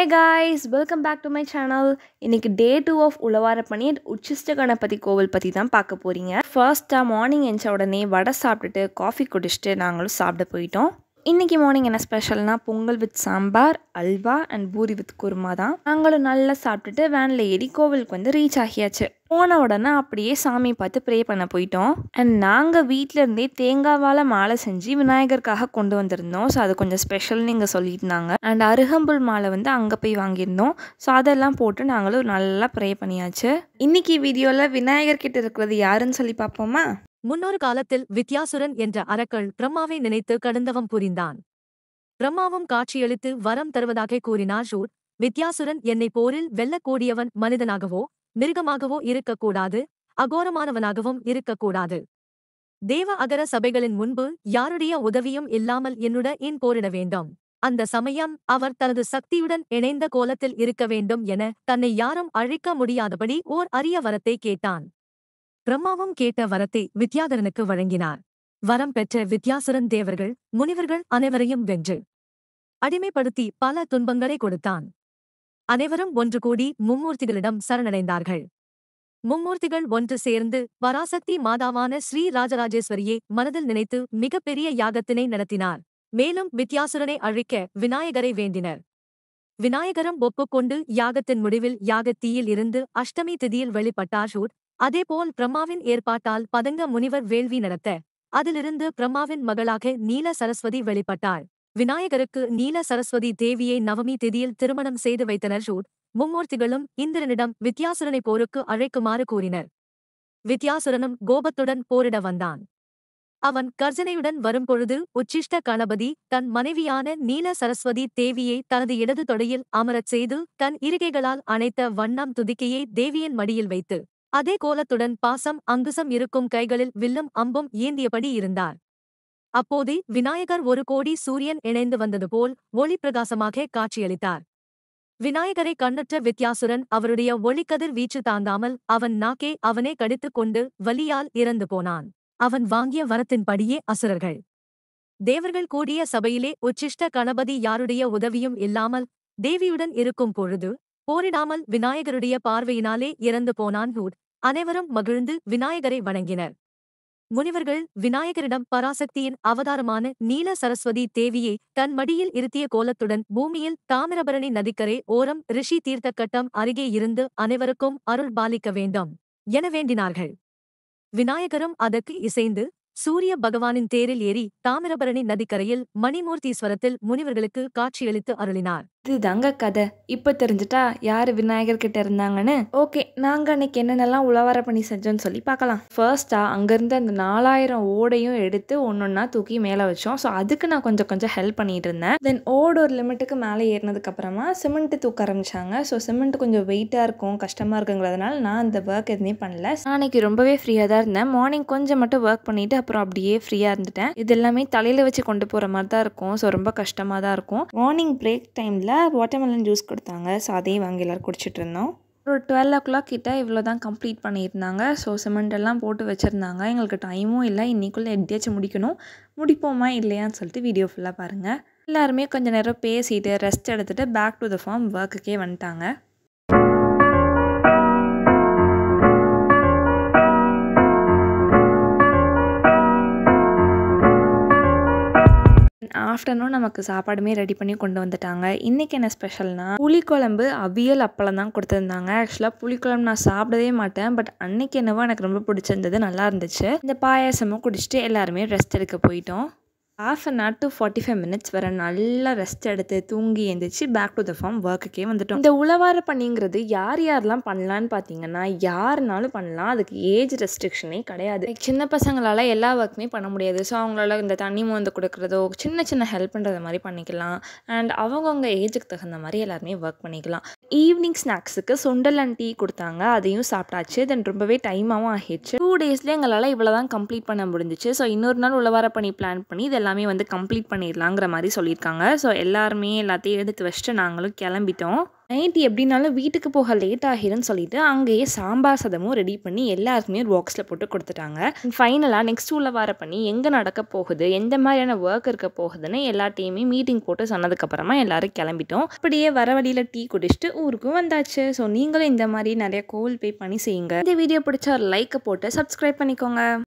hey guys welcome back to my channel இன்றைக்கி day two of உழவாரப்பணி உச்சிஷ்ட கணபதி கோவில் பற்றி தான் பார்க்க போகிறீங்க ஃபர்ஸ்ட்டாக மார்னிங் எஞ்ச உடனே வடை சாப்பிட்டுட்டு காஃபி குடிச்சிட்டு நாங்களும் சாப்பிட போயிட்டோம் இன்றைக்கி மார்னிங் என்ன ஸ்பெஷல்னால் Pongal with sambar halwa and puri with kurma தான் நாங்களும் நல்லா சாப்பிட்டுட்டு வேனில் ஏறி கோவிலுக்கு வந்து ரீச் ஆகியாச்சு போன உடனே அப்படியே சாமி பார்த்து ப்ரே பண்ண போயிட்டோம் அண்ட் நாங்கள் வீட்டிலேருந்தே தேங்காவால் மாலை செஞ்சு விநாயகருக்காக கொண்டு வந்திருந்தோம் ஸோ அது கொஞ்சம் ஸ்பெஷல்னு இங்கே சொல்லியிருந்தாங்க அண்ட் அருகம்புல் மாலை வந்து அங்கே போய் வாங்கியிருந்தோம் ஸோ அதெல்லாம் போட்டு நாங்களும் நல்லா ப்ரே பண்ணியாச்சு இன்றைக்கி வீடியோவில் விநாயகர்கிட்ட இருக்கிறது யாருன்னு சொல்லி பார்ப்போமா முன்னொரு காலத்தில் வித்யாசுரன் என்ற அரக்கள் பிரம்மாவை நினைத்து கடந்தவம் புரிந்தான் பிரம்மாவும் காட்சியளித்து வரம் தருவதாக கூறினார் ஷூர் வித்யாசுரன் என்னை போரில் வெல்லக்கூடியவன் மனிதனாகவோ மிருகமாகவோ இருக்கக்கூடாது அகோரமானவனாகவும் இருக்கக்கூடாது தேவ அகர சபைகளின் முன்பு யாருடைய உதவியும் இல்லாமல் என்னுட என் போரிட வேண்டும் அந்த சமயம் அவர் தனது சக்தியுடன் இணைந்த கோலத்தில் இருக்க வேண்டும் என தன்னை யாரும் அழிக்க முடியாதபடி ஓர் அரிய வரத்தை கேட்டான் பிரம்மாவும் கேட்ட வரத்தை வித்யாதரனுக்கு வழங்கினார் வரம் பெற்ற வித்யாசுரன் தேவர்கள் முனிவர்கள் அனைவரையும் வென்று அடிமைப்படுத்தி பல துன்பங்களை கொடுத்தான் அனைவரும் ஒன்று கூடி மும்மூர்த்திகளிடம் சரணடைந்தார்கள் மும்மூர்த்திகள் ஒன்று சேர்ந்து பராசக்தி மாதாவான ஸ்ரீ ராஜராஜேஸ்வரியை மனதில் நினைத்து மிகப்பெரிய யாகத்தினை நடத்தினார் மேலும் வித்யாசுரனை அழிக்க விநாயகரை வேண்டினர் விநாயகரம் ஒப்புக்கொண்டு யாகத்தின் முடிவில் யாகத்தீயில் இருந்து அஷ்டமி திதியில் வெளிப்பட்டார் ஷூட் அதேபோல் பிரம்மாவின் ஏற்பாட்டால் பதங்க முனிவர் வேள்வி நடத்த அதிலிருந்து பிரம்மாவின் மகளாக நீல சரஸ்வதி வெளிப்பட்டார் விநாயகருக்கு நீல சரஸ்வதி தேவியை நவமி திதியில் திருமணம் செய்து வைத்தனர் ஷூட் மும்மூர்த்திகளும் இந்திரனிடம் வித்யாசுரனை போருக்கு அழைக்குமாறு கூறினர் வித்யாசுரனும் கோபத்துடன் போரிட வந்தான் அவன் கர்ஜனையுடன் வரும்பொழுது உச்சிஷ்ட கணபதி தன் மனைவியான நீல சரஸ்வதி தேவியை தனது இடது தொடையில் அமரச் செய்து தன் இருகைகளால் அணைத்த வண்ணம் துதிக்கையை தேவியின் மடியில் வைத்து அதே கோலத்துடன் பாசம் அங்குசம் இருக்கும் கைகளில் வில்லும் அம்பும் ஏந்தியபடி இருந்தார் அப்போது விநாயகர் ஒரு கோடி சூரியன் இணைந்து வந்தது போல் ஒளி பிரகாசமாக காட்சியளித்தார் விநாயகரை கண்ணற்ற வித்யாசுரன் அவருடைய ஒளிக்கதிர் வீச்சு தாங்காமல் அவன் நாக்கே அவனே கடித்துக் கொண்டு வலியால் இறந்து போனான் அவன் வாங்கிய வரத்தின்படியே அசுரர்கள் தேவர்கள் கூடிய சபையிலே உச்சிஷ்ட கணபதி யாருடைய உதவியும் இல்லாமல் தேவியுடன் இருக்கும் பொழுது போரிடாமல் விநாயகருடைய பார்வையினாலே இறந்து போனான் ஹூட் அனைவரும் மகிழ்ந்து விநாயகரை வணங்கினர் முனிவர்கள் விநாயகரிடம் பராசக்தியின் அவதாரமான நீல சரஸ்வதி தேவியை தன் மடியில் இருத்திய கோலத்துடன் பூமியில் தாமிரபரணி நதிக்கரை ஓரம் ரிஷி தீர்த்த கட்டம் அருகே இருந்து அனைவருக்கும் அருள் பாலிக்க வேண்டும் என வேண்டினார்கள் விநாயகரும் அதற்கு இசைந்து சூரிய பகவானின் தேரில் ஏறி தாமிரபரணி நதிக்கரையில் மணிமூர்த்தீஸ்வரத்தில் முனிவர்களுக்கு காட்சியளித்து அருளினார் இதுதாங்க கதை இப்போ தெரிஞ்சுட்டா யார் விநாயகர்கிட்ட இருந்தாங்கன்னு ஓகே நாங்கள் அன்னைக்கு என்னென்னலாம் உழவர பண்ணி செஞ்சோன்னு சொல்லி பார்க்கலாம் ஃபர்ஸ்ட்டாக அங்கேருந்து அந்த நாலாயிரம் ஓடையும் எடுத்து ஒன்று ஒன்றா தூக்கி மேலே வச்சோம் ஸோ அதுக்கு நான் கொஞ்சம் கொஞ்சம் ஹெல்ப் பண்ணிட்டு இருந்தேன் தென் ஓடு ஒரு லிமிட்டுக்கு மேலே ஏறினதுக்கப்புறமா சிமெண்ட் தூக்க ஆரம்பிச்சாங்க ஸோ சிமெண்ட் கொஞ்சம் வெயிட்டாக இருக்கும் கஷ்டமாக இருக்குங்கிறதுனால நான் அந்த ஒர்க் எதுவுமே பண்ணல அன்னைக்கு ரொம்பவே ஃப்ரீயாக தான் இருந்தேன் மார்னிங் கொஞ்சம் மட்டும் ஒர்க் பண்ணிட்டு அப்புறம் அப்படியே ஃப்ரீயாக இருந்துட்டேன் இது எல்லாமே தலையில் வச்சு கொண்டு போகிற மாதிரி தான் இருக்கும் ஸோ ரொம்ப கஷ்டமாக தான் இருக்கும் மார்னிங் பிரேக் டைமில் வாட்டர்மெலன் ஜூஸ் கொடுத்தாங்க ஸோ அதையும் வாங்கி எல்லோரும் குடிச்சிட்டு இருந்தோம் ஒரு டுவெல் ஓ கிளாக் கிட்டே இவ்வளோ தான் கம்ப்ளீட் பண்ணியிருந்தாங்க ஸோ சிமெண்ட் எல்லாம் போட்டு வச்சுருந்தாங்க எங்களுக்கு டைமும் இல்லை இன்றைக்குள்ளே எட்டியாச்சும் முடிக்கணும் முடிப்போமா இல்லையான்னு சொல்லிட்டு வீடியோ ஃபுல்லாக பாருங்கள் எல்லாருமே கொஞ்சம் நேரம் பேசிட்டு ரெஸ்ட் எடுத்துகிட்டு பேக் டு த ஃபார்ம் ஒர்க்குக்கே வந்துட்டாங்க ஆஃப்டர்நூன் நமக்கு சாப்பாடுமே ரெடி பண்ணி கொண்டு வந்துட்டாங்க இன்றைக்கி என்ன ஸ்பெஷல்னால் புளிக்குழம்பு அவியல் அப்பளம் தான் கொடுத்துருந்தாங்க ஆக்சுவலாக புளிக்குழம்பு நான் சாப்பிடவே மாட்டேன் பட் அன்னைக்கு என்னவோ எனக்கு ரொம்ப பிடிச்சிருந்தது நல்லா இருந்துச்சு இந்த பாயாசமும் குடிச்சிட்டு எல்லாருமே ரெஸ்ட் எடுக்க போயிட்டோம் half an hour to forty five minutes வர நல்லா ரெஸ்ட் எடுத்து தூங்கி எழுந்திரிச்சு பேக் டு த ஃபார்ம் ஒர்க்குக்கே வந்துட்டோம் இந்த உழவார பணிங்கிறது யார் யாரெல்லாம் பண்ணலான்னு பார்த்தீங்கன்னா யாருனாலும் பண்ணலாம் அதுக்கு ஏஜ் ரெஸ்ட்ரிக்ஷனே கிடையாது சின்ன பசங்களால் எல்லா ஒர்க்குமே பண்ண முடியாது ஸோ அவங்களால இந்த தண்ணி மோந்து கொடுக்குறதோ சின்ன சின்ன ஹெல்ப் பண்ணுறது மாதிரி பண்ணிக்கலாம் அண்ட் அவங்கவுங்க ஏஜுக்கு தகுந்த மாதிரி எல்லாருமே ஒர்க் பண்ணிக்கலாம் ஈவினிங் ஸ்நாக்ஸுக்கு சுண்டல் அண்ட் டீ கொடுத்தாங்க அதையும் சாப்பிட்டாச்சு தென் ரொம்பவே டைமாகவும் ஆகிடுச்சு டூ டேஸ்லேயே எங்களால் இவ்வளோ தான் கம்ப்ளீட் பண்ண முடிஞ்சிச்சு ஸோ இன்னொரு நாள் வர பண்ணி பிளான் பண்ணி இது எல்லாமே வந்து கம்ப்ளீட் பண்ணிடலாங்கிற மாதிரி சொல்லியிருக்காங்க ஸோ எல்லாருமே எல்லாத்தையும் எடுத்து வச்சுட்டு நாங்களும் கிளம்பிட்டோம் நைட்டு எப்படின்னாலும் வீட்டுக்கு போக லேட் ஆகிரும்னு சொல்லிட்டு அங்கேயே சாம்பார் சதமும் ரெடி பண்ணி எல்லாருக்குமே ஒரு பாக்ஸில் போட்டு கொடுத்துட்டாங்க ஃபைனலாக நெக்ஸ்ட் உள்ள வர பண்ணி எங்கே நடக்க போகுது எந்த மாதிரியான ஒர்க் இருக்க போகுதுன்னு எல்லாத்தையுமே மீட்டிங் போட்டு சொன்னதுக்கப்புறமா எல்லாரும் கிளம்பிட்டோம் அப்படியே வர வழியில் டீ குடிச்சிட்டு ஊருக்கும் வந்தாச்சு ஸோ நீங்களும் இந்த மாதிரி நிறைய கோல் பே பண்ணி செய்யுங்க இந்த வீடியோ பிடிச்ச ஒரு லைக்கை போட்டு சப்ஸ்கிரைப் பண்ணிக்கோங்க